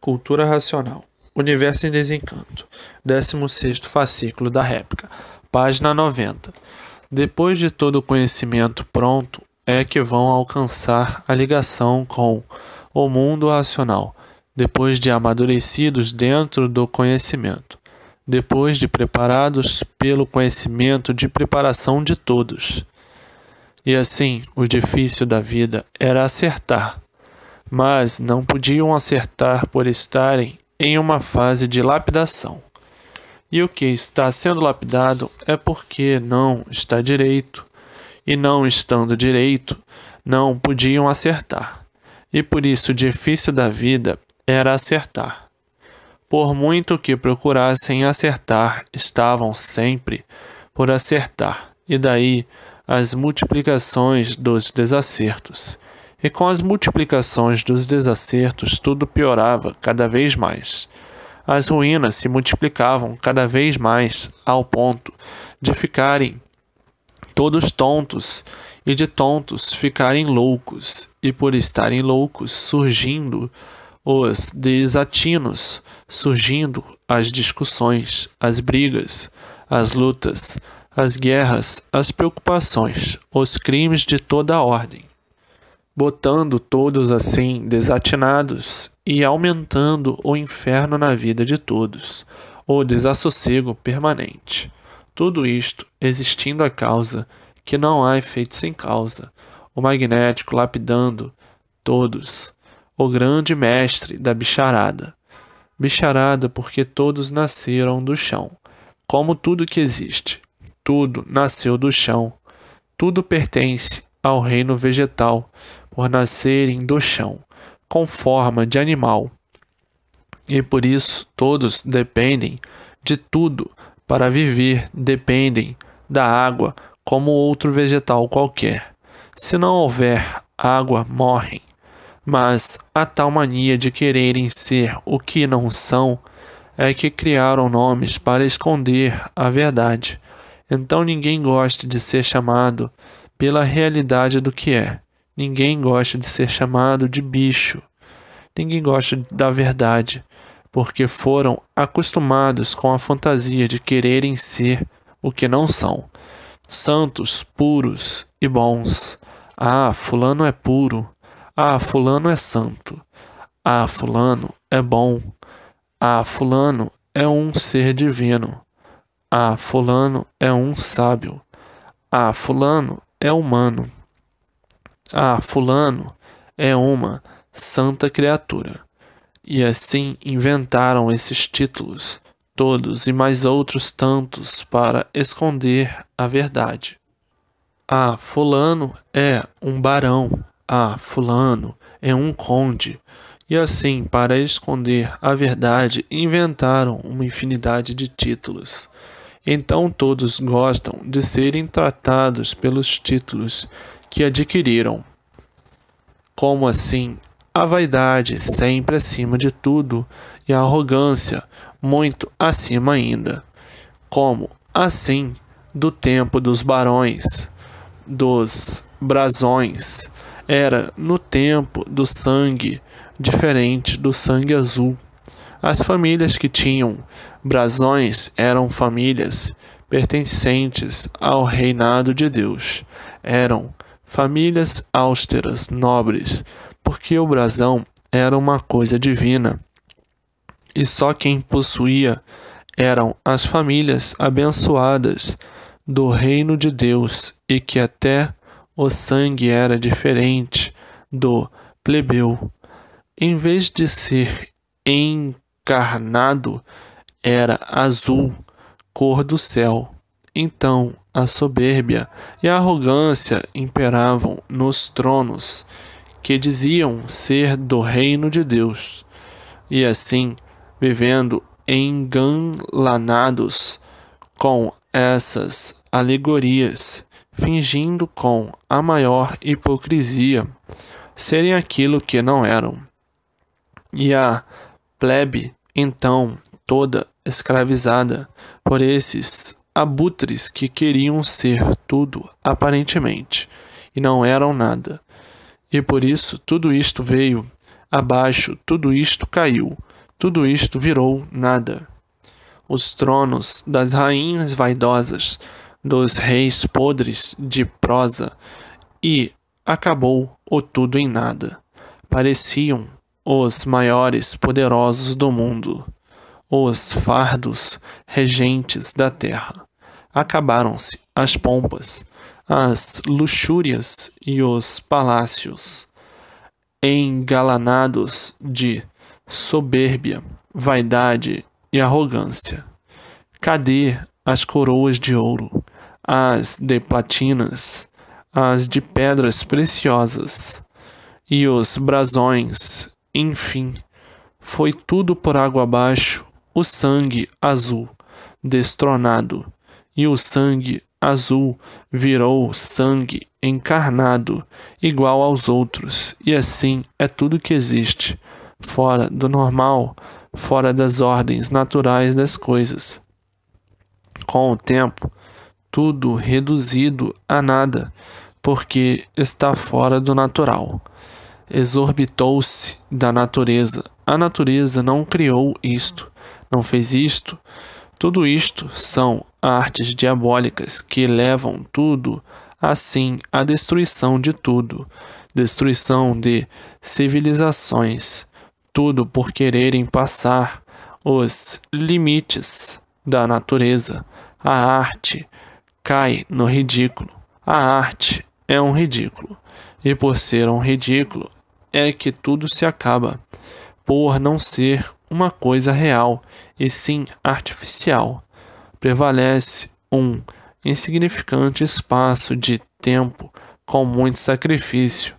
Cultura Racional. Universo em Desencanto. 16 fascículo da réplica. Página 90. Depois de todo o conhecimento pronto, é que vão alcançar a ligação com o mundo racional, depois de amadurecidos dentro do conhecimento, depois de preparados pelo conhecimento de preparação de todos. E assim, o difícil da vida era acertar mas não podiam acertar por estarem em uma fase de lapidação. E o que está sendo lapidado é porque não está direito, e não estando direito, não podiam acertar. E por isso difícil da vida era acertar. Por muito que procurassem acertar, estavam sempre por acertar, e daí as multiplicações dos desacertos. E com as multiplicações dos desacertos, tudo piorava cada vez mais. As ruínas se multiplicavam cada vez mais, ao ponto de ficarem todos tontos, e de tontos ficarem loucos, e por estarem loucos, surgindo os desatinos, surgindo as discussões, as brigas, as lutas, as guerras, as preocupações, os crimes de toda ordem botando todos assim desatinados e aumentando o inferno na vida de todos, o desassossego permanente. Tudo isto existindo a causa, que não há efeito sem causa, o magnético lapidando todos, o grande mestre da bicharada. Bicharada porque todos nasceram do chão, como tudo que existe. Tudo nasceu do chão. Tudo pertence ao reino vegetal, por nascerem do chão, com forma de animal. E por isso todos dependem de tudo para viver, dependem da água como outro vegetal qualquer. Se não houver água, morrem. Mas a tal mania de quererem ser o que não são é que criaram nomes para esconder a verdade. Então ninguém gosta de ser chamado pela realidade do que é, Ninguém gosta de ser chamado de bicho. Ninguém gosta da verdade, porque foram acostumados com a fantasia de quererem ser o que não são. Santos, puros e bons. Ah, Fulano é puro. Ah, Fulano é santo. Ah, Fulano é bom. Ah, Fulano é um ser divino. Ah, Fulano é um sábio. Ah, Fulano é humano. Ah, Fulano é uma santa criatura. E assim inventaram esses títulos, todos e mais outros tantos, para esconder a verdade. Ah, Fulano é um barão. Ah, Fulano é um conde. E assim, para esconder a verdade, inventaram uma infinidade de títulos. Então todos gostam de serem tratados pelos títulos que adquiriram. Como assim? A vaidade sempre acima de tudo e a arrogância muito acima ainda. Como assim do tempo dos barões, dos brasões, era no tempo do sangue diferente do sangue azul. As famílias que tinham brasões eram famílias pertencentes ao reinado de Deus, eram famílias austeras, nobres, porque o brasão era uma coisa divina. E só quem possuía eram as famílias abençoadas do reino de Deus, e que até o sangue era diferente do plebeu. Em vez de ser encarnado, era azul, cor do céu. Então a soberbia e a arrogância imperavam nos tronos, que diziam ser do reino de Deus. E assim, vivendo engalanados com essas alegorias, fingindo com a maior hipocrisia serem aquilo que não eram. E a plebe, então, toda escravizada por esses abutres que queriam ser tudo aparentemente e não eram nada. E por isso tudo isto veio abaixo, tudo isto caiu, tudo isto virou nada. Os tronos das rainhas vaidosas, dos reis podres de prosa, e acabou o tudo em nada. Pareciam os maiores poderosos do mundo os fardos regentes da terra. Acabaram-se as pompas, as luxúrias e os palácios, engalanados de soberbia, vaidade e arrogância. Cadê as coroas de ouro, as de platinas, as de pedras preciosas e os brasões, enfim, foi tudo por água abaixo o sangue azul, destronado, e o sangue azul virou sangue encarnado, igual aos outros, e assim é tudo que existe, fora do normal, fora das ordens naturais das coisas. Com o tempo, tudo reduzido a nada, porque está fora do natural. Exorbitou-se da natureza. A natureza não criou isto não fez isto. Tudo isto são artes diabólicas que levam tudo, assim, à destruição de tudo, destruição de civilizações, tudo por quererem passar os limites da natureza. A arte cai no ridículo. A arte é um ridículo. E por ser um ridículo, é que tudo se acaba, por não ser uma coisa real e sim artificial. Prevalece um insignificante espaço de tempo com muito sacrifício,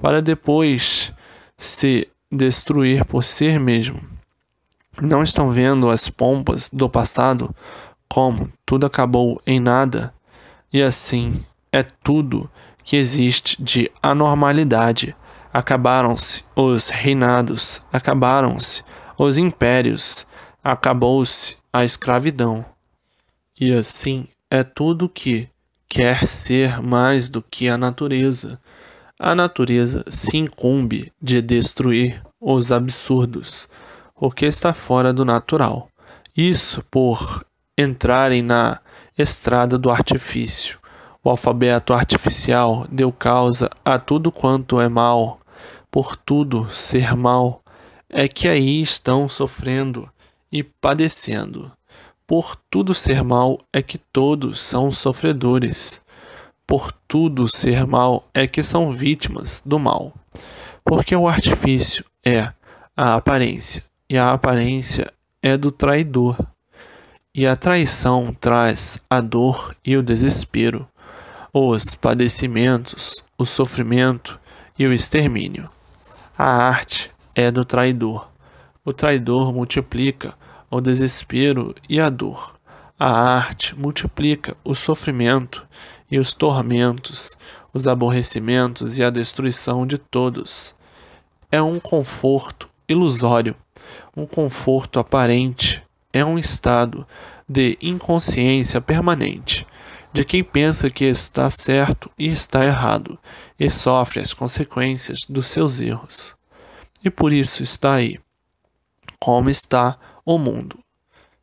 para depois se destruir por si mesmo. Não estão vendo as pompas do passado como tudo acabou em nada, e assim é tudo que existe de anormalidade. Acabaram-se os reinados, acabaram-se os impérios, acabou-se a escravidão. E assim é tudo que quer ser mais do que a natureza. A natureza se incumbe de destruir os absurdos, o que está fora do natural. Isso por entrarem na estrada do artifício. O alfabeto artificial deu causa a tudo quanto é mal, por tudo ser mal, é que aí estão sofrendo e padecendo. Por tudo ser mal é que todos são sofredores. Por tudo ser mal é que são vítimas do mal. Porque o artifício é a aparência, e a aparência é do traidor. E a traição traz a dor e o desespero, os padecimentos, o sofrimento e o extermínio. A arte é do traidor. O traidor multiplica ao desespero e à dor. A arte multiplica o sofrimento e os tormentos, os aborrecimentos e a destruição de todos. É um conforto ilusório, um conforto aparente, é um estado de inconsciência permanente, de quem pensa que está certo e está errado, e sofre as consequências dos seus erros. E por isso está aí, como está o mundo.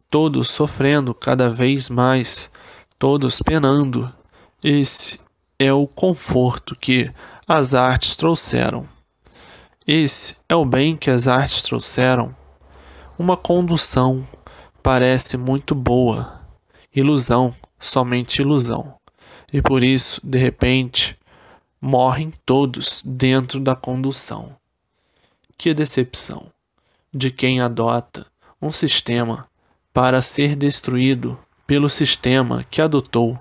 Todos sofrendo cada vez mais, todos penando. Esse é o conforto que as artes trouxeram. Esse é o bem que as artes trouxeram. Uma condução parece muito boa, ilusão, somente ilusão. E por isso, de repente, morrem todos dentro da condução. Que decepção de quem adota um sistema para ser destruído pelo sistema que adotou,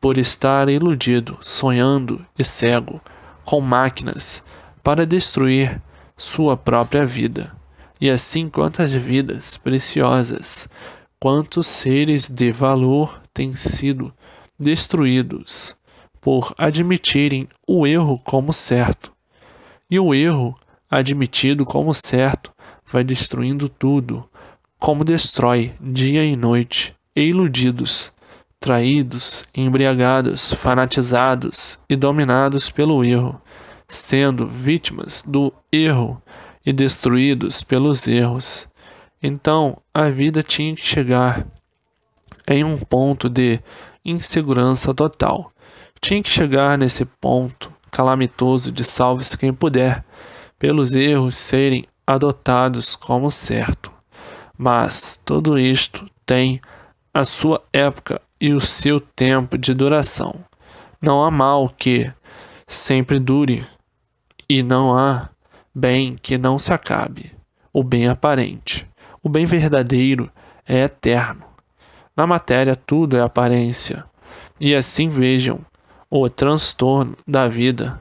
por estar iludido, sonhando e cego com máquinas para destruir sua própria vida. E assim quantas vidas preciosas, quantos seres de valor têm sido destruídos por admitirem o erro como certo. E o erro admitido como certo vai destruindo tudo, como destrói dia e noite, e iludidos, traídos, embriagados, fanatizados e dominados pelo erro, sendo vítimas do erro e destruídos pelos erros. Então a vida tinha que chegar em um ponto de insegurança total. Tinha que chegar nesse ponto calamitoso de salve-se quem puder, pelos erros serem adotados como certo. Mas tudo isto tem a sua época e o seu tempo de duração. Não há mal que sempre dure, e não há bem que não se acabe. O bem aparente, o bem verdadeiro é eterno. Na matéria, tudo é aparência, e assim vejam o transtorno da vida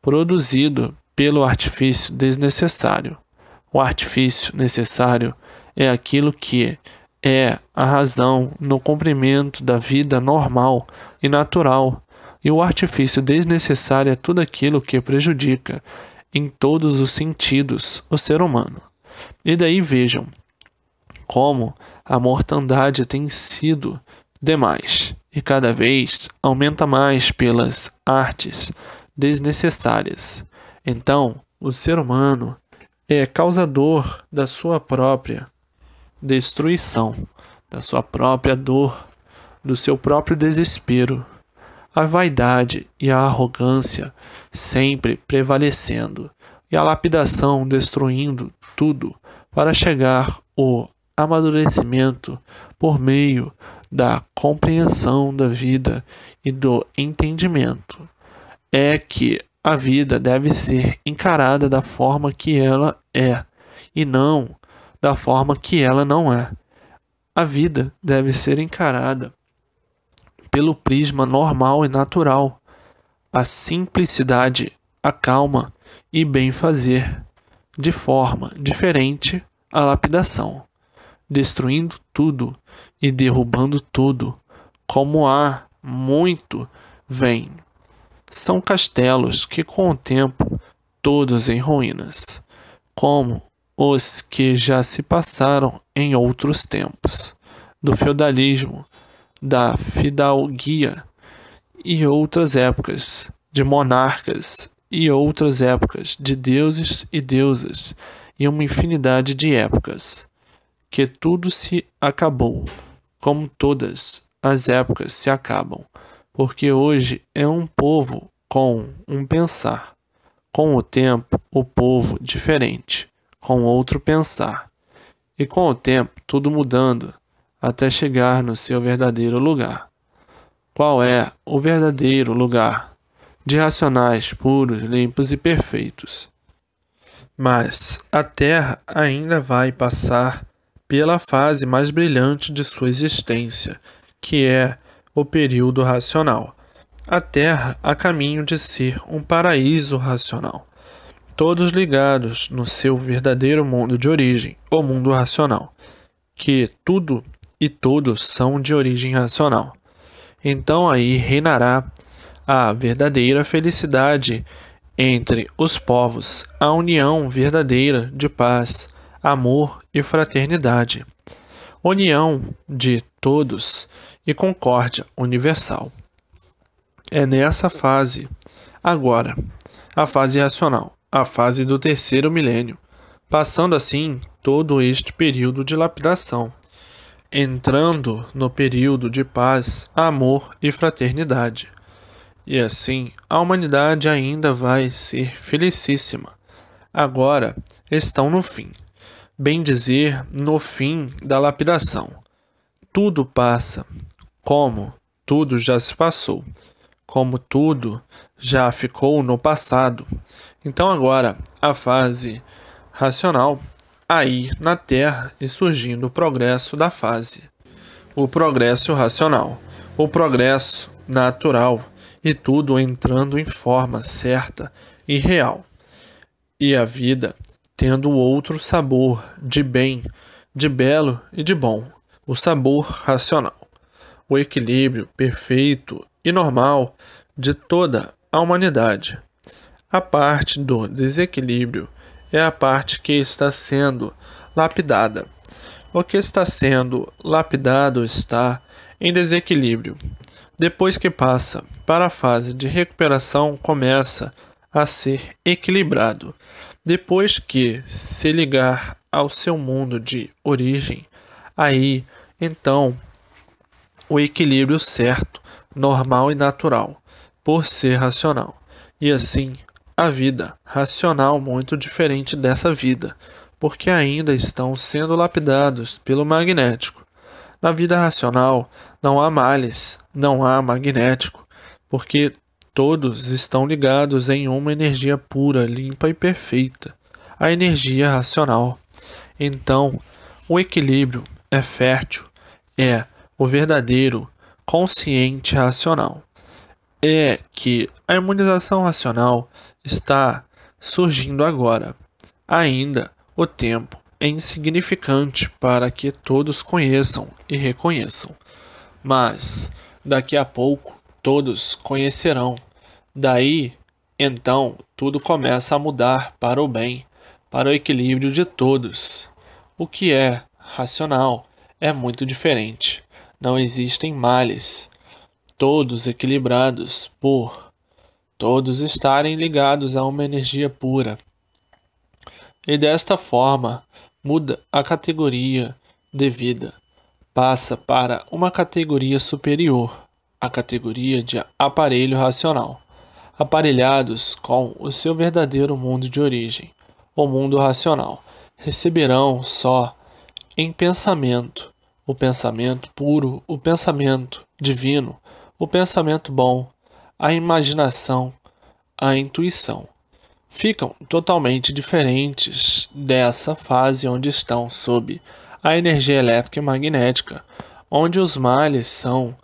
produzido pelo artifício desnecessário o artifício necessário é aquilo que é a razão no cumprimento da vida normal e natural, e o artifício desnecessário é tudo aquilo que prejudica, em todos os sentidos, o ser humano. E daí vejam como a mortandade tem sido demais e cada vez aumenta mais pelas artes desnecessárias. Então, o ser humano é causador da sua própria destruição, da sua própria dor, do seu próprio desespero. A vaidade e a arrogância sempre prevalecendo, e a lapidação destruindo tudo para chegar ao amadurecimento por meio da compreensão da vida e do entendimento. É que a vida deve ser encarada da forma que ela é e não da forma que ela não é. A vida deve ser encarada pelo prisma normal e natural, a simplicidade, a calma e bem fazer, de forma diferente à lapidação, destruindo tudo e derrubando tudo, como há muito vem são castelos que com o tempo todos em ruínas, como os que já se passaram em outros tempos, do feudalismo, da fidalguia e outras épocas de monarcas e outras épocas de deuses e deusas e uma infinidade de épocas, que tudo se acabou, como todas as épocas se acabam porque hoje é um povo com um pensar. Com o tempo, o povo diferente, com outro pensar. E com o tempo, tudo mudando, até chegar no seu verdadeiro lugar. Qual é o verdadeiro lugar? De racionais, puros, limpos e perfeitos. Mas a Terra ainda vai passar pela fase mais brilhante de sua existência, que é o período racional. A Terra a caminho de ser um paraíso racional. Todos ligados no seu verdadeiro mundo de origem, o mundo racional, que tudo e todos são de origem racional. Então aí reinará a verdadeira felicidade entre os povos, a união verdadeira de paz, amor e fraternidade. União de todos e concórdia universal. É nessa fase, agora, a fase racional, a fase do terceiro milênio, passando assim todo este período de lapidação, entrando no período de paz, amor e fraternidade. E assim, a humanidade ainda vai ser felicíssima. Agora estão no fim, bem dizer, no fim da lapidação. Tudo passa, como tudo já se passou, como tudo já ficou no passado. Então agora a fase racional aí na Terra e surgindo o progresso da fase. O progresso racional, o progresso natural e tudo entrando em forma certa e real. E a vida tendo outro sabor de bem, de belo e de bom, o sabor racional o equilíbrio perfeito e normal de toda a humanidade. A parte do desequilíbrio é a parte que está sendo lapidada. O que está sendo lapidado está em desequilíbrio. Depois que passa para a fase de recuperação, começa a ser equilibrado. Depois que se ligar ao seu mundo de origem, aí então o equilíbrio certo, normal e natural, por ser racional. E assim, a vida racional muito diferente dessa vida, porque ainda estão sendo lapidados pelo magnético. Na vida racional não há males, não há magnético, porque todos estão ligados em uma energia pura, limpa e perfeita, a energia racional. Então, o equilíbrio é fértil, é o verdadeiro, consciente racional é que a imunização racional está surgindo agora. Ainda o tempo é insignificante para que todos conheçam e reconheçam. Mas daqui a pouco todos conhecerão. Daí, então, tudo começa a mudar para o bem, para o equilíbrio de todos. O que é racional é muito diferente não existem males, todos equilibrados, por todos estarem ligados a uma energia pura. E desta forma muda a categoria de vida, passa para uma categoria superior, a categoria de aparelho racional, aparelhados com o seu verdadeiro mundo de origem, o mundo racional, receberão só em pensamento o pensamento puro, o pensamento divino, o pensamento bom, a imaginação, a intuição. Ficam totalmente diferentes dessa fase onde estão sob a energia elétrica e magnética, onde os males são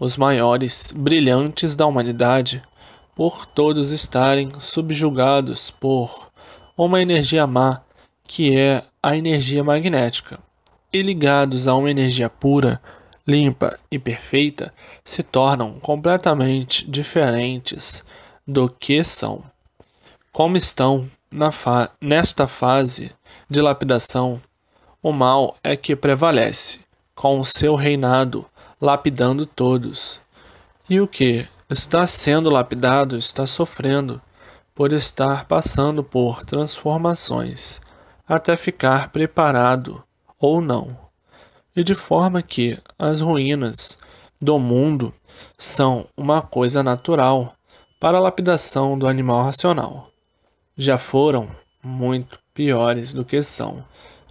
os maiores brilhantes da humanidade, por todos estarem subjugados por uma energia má, que é a energia magnética e ligados a uma energia pura, limpa e perfeita, se tornam completamente diferentes do que são. Como estão fa nesta fase de lapidação, o mal é que prevalece, com o seu reinado lapidando todos. E o que está sendo lapidado está sofrendo por estar passando por transformações até ficar preparado ou não, e de forma que as ruínas do mundo são uma coisa natural para a lapidação do animal racional. Já foram muito piores do que são.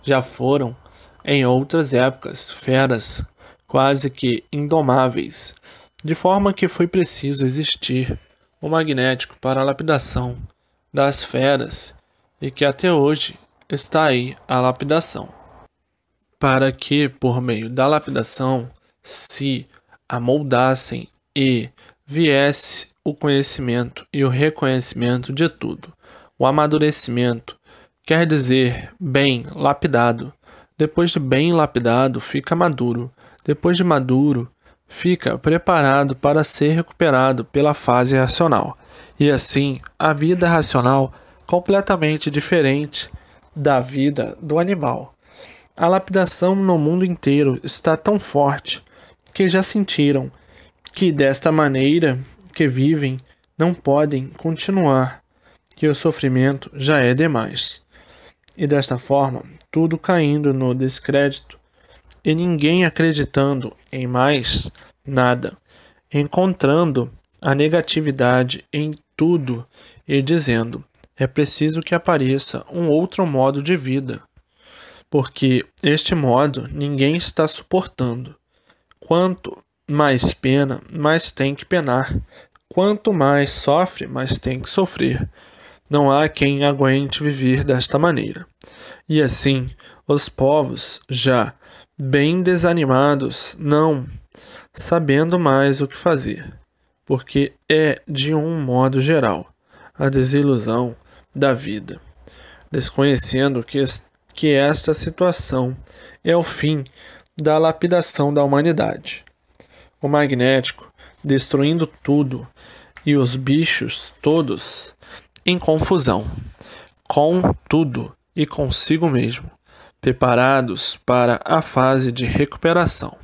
Já foram, em outras épocas, feras quase que indomáveis, de forma que foi preciso existir o magnético para a lapidação das feras e que até hoje está aí a lapidação para que, por meio da lapidação, se amoldassem e viesse o conhecimento e o reconhecimento de tudo. O amadurecimento quer dizer bem lapidado. Depois de bem lapidado, fica maduro. Depois de maduro, fica preparado para ser recuperado pela fase racional. E assim, a vida racional completamente diferente da vida do animal. A lapidação no mundo inteiro está tão forte que já sentiram que desta maneira que vivem não podem continuar, que o sofrimento já é demais. E desta forma, tudo caindo no descrédito e ninguém acreditando em mais nada, encontrando a negatividade em tudo e dizendo: é preciso que apareça um outro modo de vida porque este modo ninguém está suportando. Quanto mais pena, mais tem que penar. Quanto mais sofre, mais tem que sofrer. Não há quem aguente viver desta maneira. E assim, os povos, já bem desanimados, não sabendo mais o que fazer, porque é, de um modo geral, a desilusão da vida, desconhecendo que que esta situação é o fim da lapidação da humanidade. O magnético, destruindo tudo, e os bichos todos em confusão, com tudo e consigo mesmo, preparados para a fase de recuperação.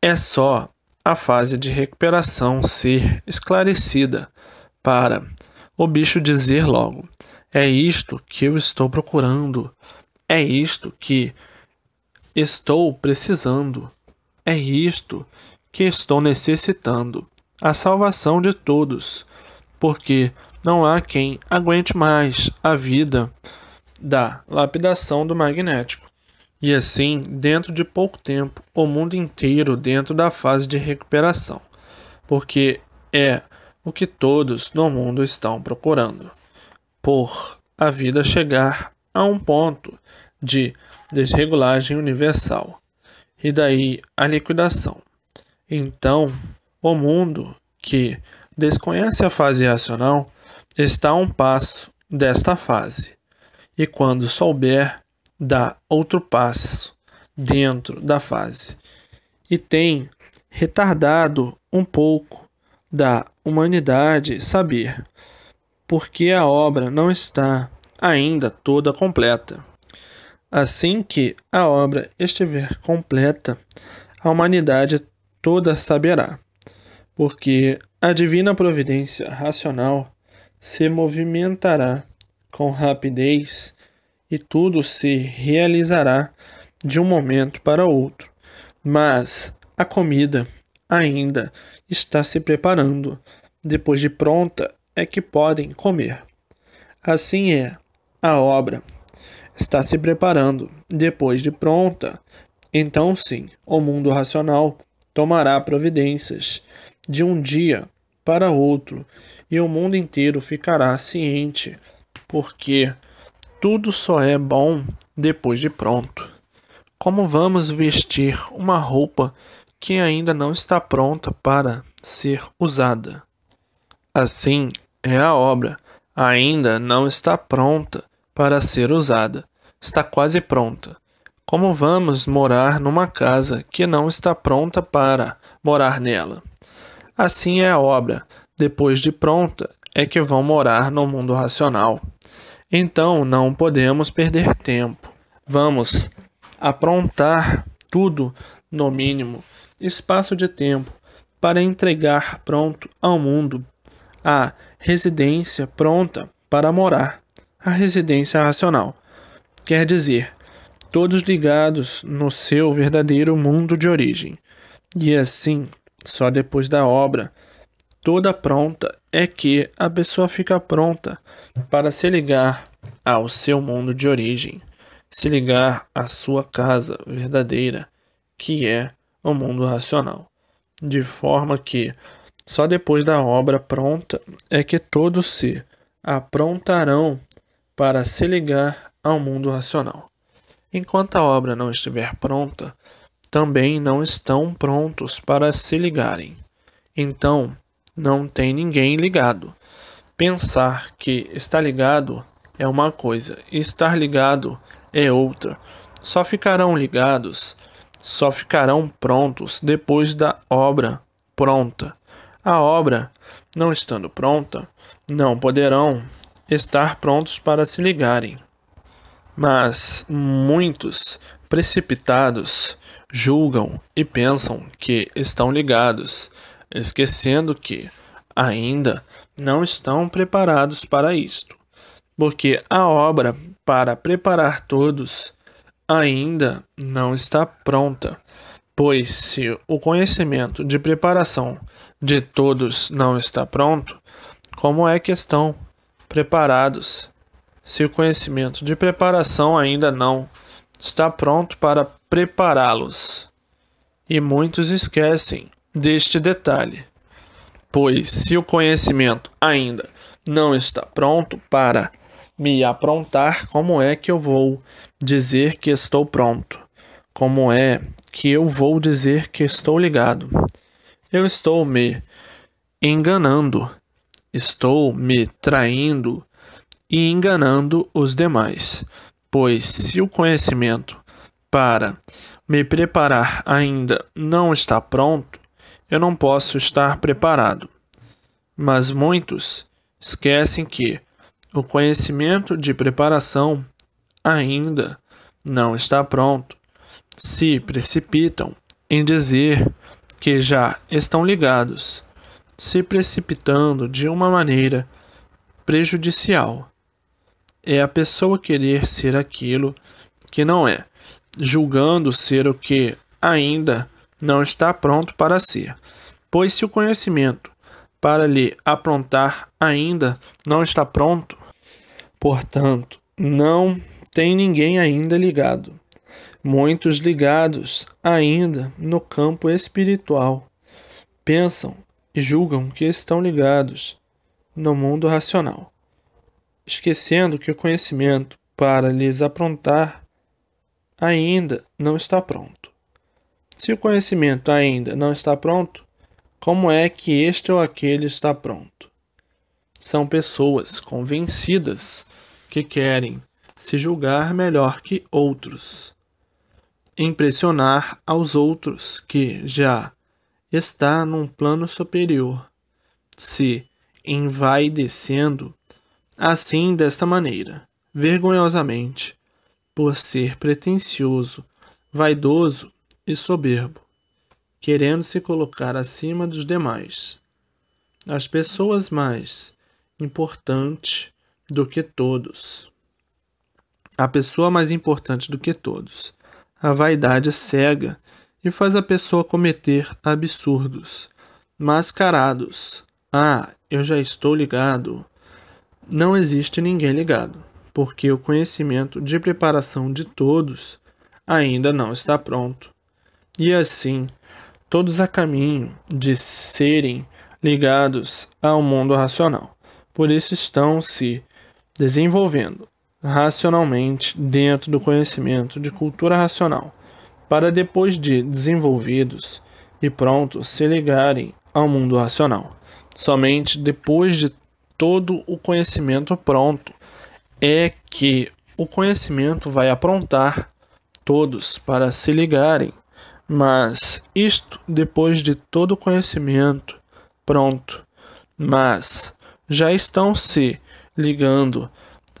É só a fase de recuperação ser esclarecida para o bicho dizer logo: é isto que eu estou procurando, é isto que estou precisando. É isto que estou necessitando. A salvação de todos. Porque não há quem aguente mais a vida da lapidação do magnético. E assim, dentro de pouco tempo, o mundo inteiro dentro da fase de recuperação, porque é o que todos no mundo estão procurando, por a vida chegar a um ponto de desregulagem universal e daí a liquidação. Então, o mundo que desconhece a fase racional está a um passo desta fase, e quando souber, dá outro passo dentro da fase, e tem retardado um pouco da humanidade saber, porque a obra não está ainda toda completa. Assim que a obra estiver completa, a humanidade toda saberá, porque a divina providência racional se movimentará com rapidez e tudo se realizará de um momento para outro. Mas a comida ainda está se preparando. Depois de pronta é que podem comer. Assim é a obra está se preparando. Depois de pronta, então sim, o mundo racional tomará providências de um dia para outro, e o mundo inteiro ficará ciente, porque tudo só é bom depois de pronto. Como vamos vestir uma roupa que ainda não está pronta para ser usada? Assim é a obra, ainda não está pronta para ser usada. Está quase pronta. Como vamos morar numa casa que não está pronta para morar nela? Assim é a obra. Depois de pronta, é que vão morar no mundo racional. Então não podemos perder tempo. Vamos aprontar tudo, no mínimo, espaço de tempo para entregar pronto ao mundo a residência pronta para morar a residência racional. Quer dizer, todos ligados no seu verdadeiro mundo de origem. E assim, só depois da obra, toda pronta, é que a pessoa fica pronta para se ligar ao seu mundo de origem, se ligar à sua casa verdadeira, que é o mundo racional. De forma que, só depois da obra pronta, é que todos se aprontarão para se ligar ao mundo racional. Enquanto a obra não estiver pronta, também não estão prontos para se ligarem. Então, não tem ninguém ligado. Pensar que está ligado é uma coisa, estar ligado é outra. Só ficarão ligados, só ficarão prontos depois da obra pronta. A obra, não estando pronta, não poderão estar prontos para se ligarem. Mas muitos precipitados julgam e pensam que estão ligados, esquecendo que ainda não estão preparados para isto, porque a obra para preparar todos ainda não está pronta. Pois se o conhecimento de preparação de todos não está pronto, como é que estão preparados. Se o conhecimento de preparação ainda não está pronto para prepará-los. E muitos esquecem deste detalhe, pois se o conhecimento ainda não está pronto para me aprontar, como é que eu vou dizer que estou pronto? Como é que eu vou dizer que estou ligado? Eu estou me enganando estou me traindo e enganando os demais, pois se o conhecimento para me preparar ainda não está pronto, eu não posso estar preparado. Mas muitos esquecem que o conhecimento de preparação ainda não está pronto. Se precipitam em dizer que já estão ligados se precipitando de uma maneira prejudicial. É a pessoa querer ser aquilo que não é, julgando ser o que ainda não está pronto para ser. Pois se o conhecimento para lhe aprontar ainda não está pronto, portanto, não tem ninguém ainda ligado. Muitos ligados ainda no campo espiritual pensam e julgam que estão ligados no mundo racional, esquecendo que o conhecimento para lhes aprontar ainda não está pronto. Se o conhecimento ainda não está pronto, como é que este ou aquele está pronto? São pessoas convencidas que querem se julgar melhor que outros, impressionar aos outros que já está num plano superior. Se descendo, assim desta maneira, vergonhosamente, por ser pretensioso, vaidoso e soberbo, querendo se colocar acima dos demais. As pessoas mais importantes do que todos. A pessoa mais importante do que todos. A vaidade cega e faz a pessoa cometer absurdos, mascarados. Ah, eu já estou ligado. Não existe ninguém ligado, porque o conhecimento de preparação de todos ainda não está pronto. E assim, todos a caminho de serem ligados ao mundo racional. Por isso estão se desenvolvendo racionalmente dentro do conhecimento de cultura racional para depois de desenvolvidos e prontos se ligarem ao mundo racional. Somente depois de todo o conhecimento pronto é que o conhecimento vai aprontar todos para se ligarem, mas isto depois de todo o conhecimento pronto, mas já estão se ligando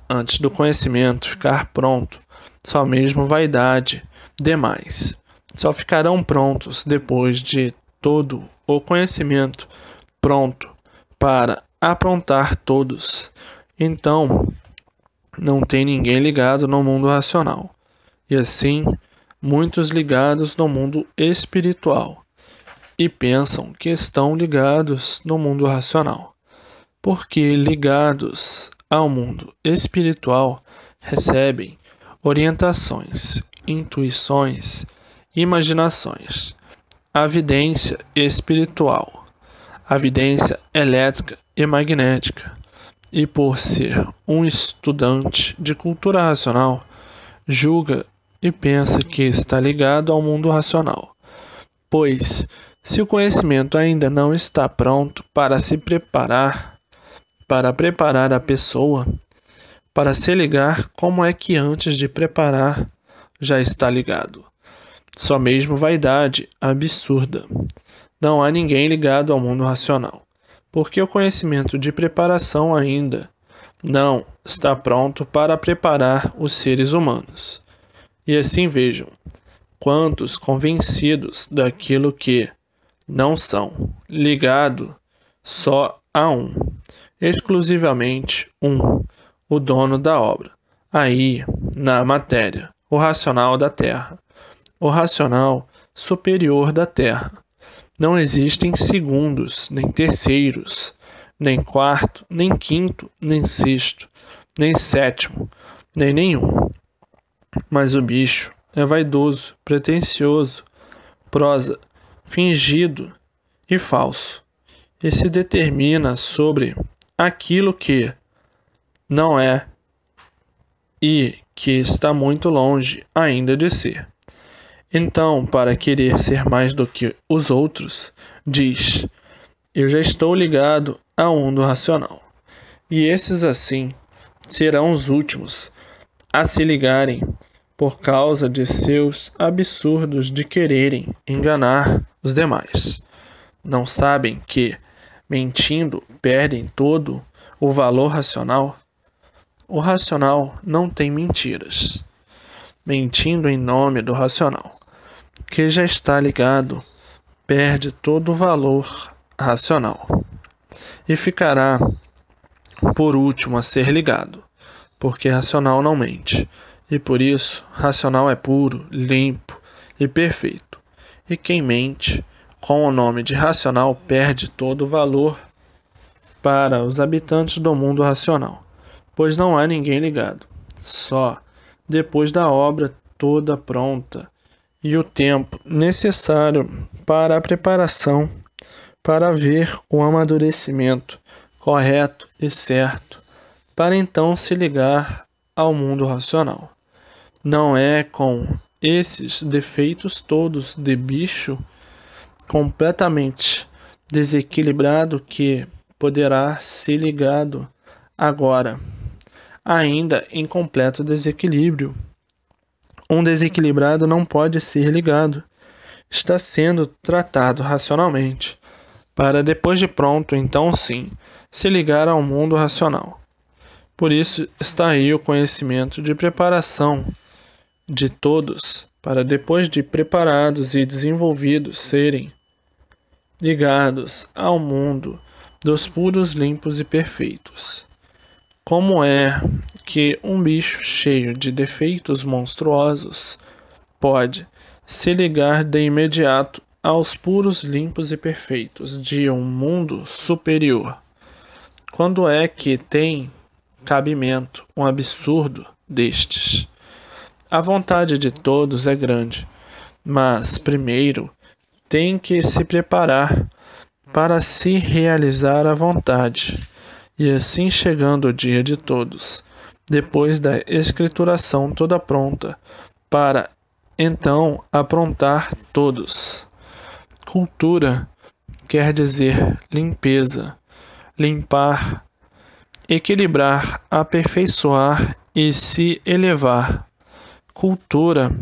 antes do conhecimento ficar pronto. Só mesmo vaidade demais. Só ficarão prontos depois de todo o conhecimento pronto para aprontar todos. Então, não tem ninguém ligado no mundo racional, e assim, muitos ligados no mundo espiritual, e pensam que estão ligados no mundo racional, porque ligados ao mundo espiritual recebem orientações intuições, imaginações, avidência espiritual, avidência elétrica e magnética. E por ser um estudante de cultura racional, julga e pensa que está ligado ao mundo racional. Pois, se o conhecimento ainda não está pronto para se preparar, para preparar a pessoa, para se ligar como é que antes de preparar já está ligado. Só mesmo vaidade absurda. Não há ninguém ligado ao mundo racional, porque o conhecimento de preparação ainda não está pronto para preparar os seres humanos. E assim vejam quantos convencidos daquilo que não são, ligado só a um, exclusivamente um, o dono da obra, aí na matéria o racional da Terra. O racional superior da Terra. Não existem segundos, nem terceiros, nem quarto, nem quinto, nem sexto, nem sétimo, nem nenhum. Mas o bicho é vaidoso, pretensioso, prosa, fingido e falso, e se determina sobre aquilo que não é e que está muito longe ainda de ser. Então, para querer ser mais do que os outros, diz: Eu já estou ligado a um do racional. E esses, assim, serão os últimos a se ligarem por causa de seus absurdos de quererem enganar os demais. Não sabem que, mentindo, perdem todo o valor racional? O racional não tem mentiras, mentindo em nome do racional, que já está ligado, perde todo o valor racional e ficará por último a ser ligado, porque racional não mente, e por isso racional é puro, limpo e perfeito. E quem mente com o nome de racional perde todo o valor para os habitantes do mundo racional pois não há ninguém ligado. Só depois da obra toda pronta e o tempo necessário para a preparação para ver o amadurecimento correto e certo, para então se ligar ao mundo racional. Não é com esses defeitos todos de bicho completamente desequilibrado que poderá ser ligado agora ainda em completo desequilíbrio. Um desequilibrado não pode ser ligado. Está sendo tratado racionalmente, para depois de pronto, então sim, se ligar ao mundo racional. Por isso está aí o conhecimento de preparação de todos, para depois de preparados e desenvolvidos serem ligados ao mundo dos puros, limpos e perfeitos. Como é que um bicho cheio de defeitos monstruosos pode se ligar de imediato aos puros, limpos e perfeitos de um mundo superior? Quando é que tem cabimento um absurdo destes? A vontade de todos é grande, mas primeiro tem que se preparar para se realizar a vontade e assim chegando o dia de todos, depois da escrituração toda pronta, para então aprontar todos. Cultura quer dizer limpeza, limpar, equilibrar, aperfeiçoar e se elevar. Cultura,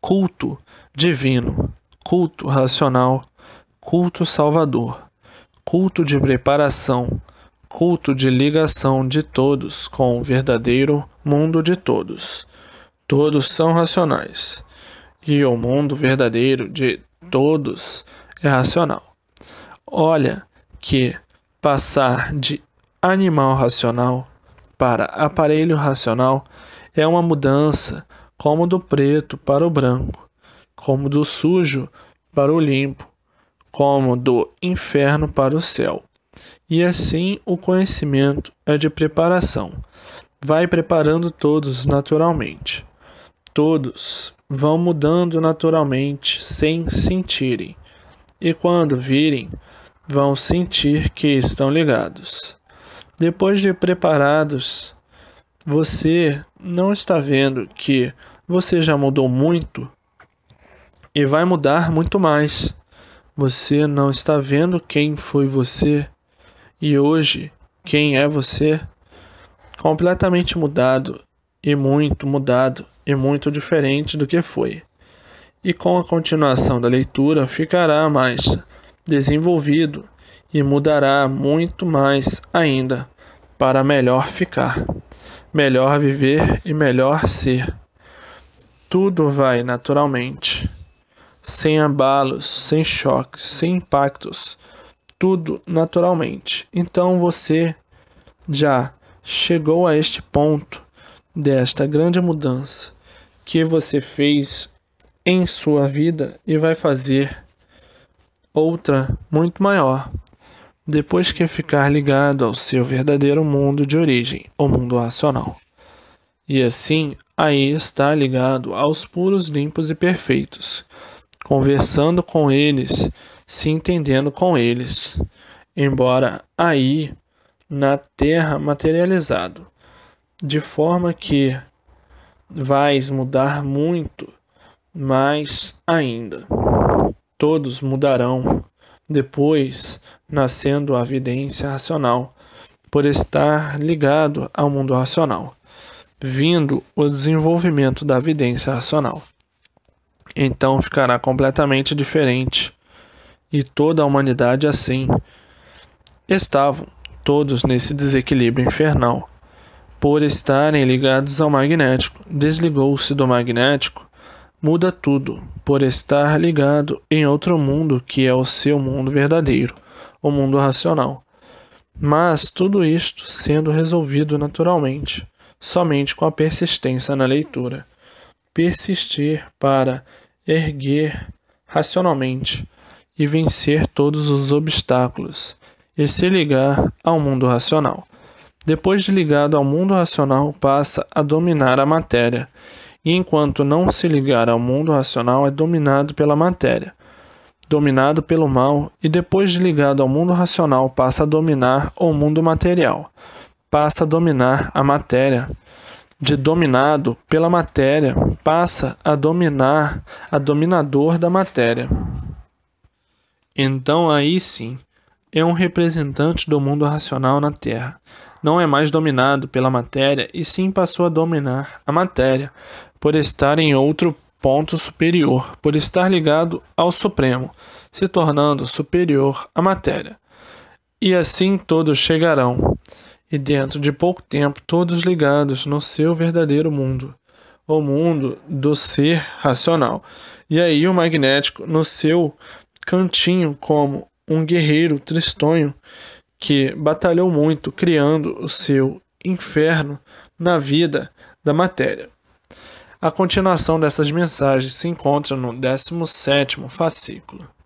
culto divino, culto racional, culto salvador, culto de preparação, culto de ligação de todos com o verdadeiro mundo de todos. Todos são racionais, e o mundo verdadeiro de todos é racional. Olha que passar de animal racional para aparelho racional é uma mudança como do preto para o branco, como do sujo para o limpo, como do inferno para o céu. E assim o conhecimento é de preparação. Vai preparando todos naturalmente. Todos vão mudando naturalmente sem sentirem. E quando virem, vão sentir que estão ligados. Depois de preparados, você não está vendo que você já mudou muito e vai mudar muito mais. Você não está vendo quem foi você e hoje quem é você? Completamente mudado e muito mudado e muito diferente do que foi. E com a continuação da leitura ficará mais desenvolvido e mudará muito mais ainda para melhor ficar, melhor viver e melhor ser. Tudo vai naturalmente, sem abalos, sem choques, sem impactos tudo naturalmente. Então você já chegou a este ponto desta grande mudança que você fez em sua vida e vai fazer outra muito maior depois que ficar ligado ao seu verdadeiro mundo de origem, o mundo racional. E assim, aí está ligado aos puros, limpos e perfeitos, conversando com eles se entendendo com eles, embora aí na terra materializado, de forma que vais mudar muito, mais ainda. Todos mudarão depois, nascendo a evidência racional, por estar ligado ao mundo racional, vindo o desenvolvimento da evidência racional. Então ficará completamente diferente e toda a humanidade assim. Estavam todos nesse desequilíbrio infernal. Por estarem ligados ao magnético, desligou-se do magnético, muda tudo, por estar ligado em outro mundo que é o seu mundo verdadeiro, o mundo racional. Mas tudo isto sendo resolvido naturalmente, somente com a persistência na leitura. Persistir para erguer racionalmente e vencer todos os obstáculos, e se ligar ao mundo racional. Depois de ligado ao mundo racional, passa a dominar a matéria, e enquanto não se ligar ao mundo racional, é dominado pela matéria, dominado pelo mal, e depois de ligado ao mundo racional, passa a dominar o mundo material, passa a dominar a matéria de dominado pela matéria passa a dominar a dominador da matéria. Então aí sim, é um representante do mundo racional na Terra. Não é mais dominado pela matéria e sim passou a dominar a matéria, por estar em outro ponto superior, por estar ligado ao Supremo, se tornando superior à matéria. E assim todos chegarão, e dentro de pouco tempo, todos ligados no seu verdadeiro mundo, o mundo do ser racional. E aí o magnético, no seu Cantinho como um guerreiro tristonho que batalhou muito criando o seu inferno na vida da matéria. A continuação dessas mensagens se encontra no 17º fascículo.